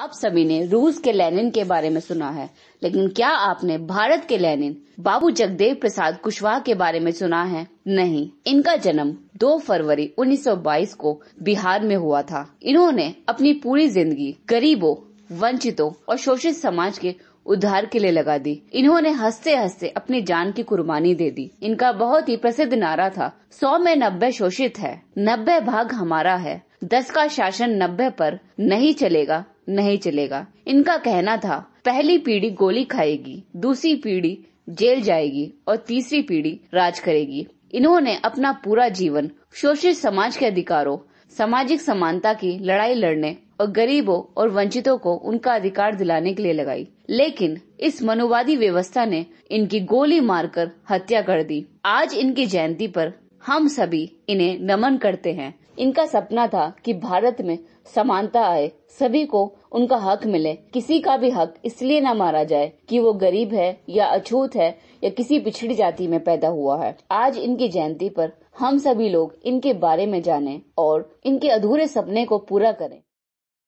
आप सभी ने रूस के लेनिन के बारे में सुना है लेकिन क्या आपने भारत के लेनिन बाबू जगदेव प्रसाद कुशवाहा के बारे में सुना है नहीं इनका जन्म 2 फरवरी 1922 को बिहार में हुआ था इन्होंने अपनी पूरी जिंदगी गरीबों वंचितों और शोषित समाज के उद्धार के लिए लगा दी इन्होंने हंसते हंसते अपनी जान की कुर्बानी दे दी इनका बहुत ही प्रसिद्ध नारा था सौ में नब्बे शोषित है नब्बे भाग हमारा है दस का शासन नब्बे पर नहीं चलेगा नहीं चलेगा इनका कहना था पहली पीढ़ी गोली खाएगी दूसरी पीढ़ी जेल जाएगी और तीसरी पीढ़ी राज करेगी इन्होंने अपना पूरा जीवन शोषित समाज के अधिकारों सामाजिक समानता की लड़ाई लड़ने और गरीबों और वंचितों को उनका अधिकार दिलाने के लिए लगाई लेकिन इस मनुवादी व्यवस्था ने इनकी गोली मारकर हत्या कर दी आज इनकी जयंती पर हम सभी इन्हें नमन करते हैं इनका सपना था कि भारत में समानता आए सभी को उनका हक मिले किसी का भी हक इसलिए न मारा जाए कि वो गरीब है या अछूत है या किसी पिछड़ी जाति में पैदा हुआ है आज इनकी जयंती पर हम सभी लोग इनके बारे में जानें और इनके अधूरे सपने को पूरा करें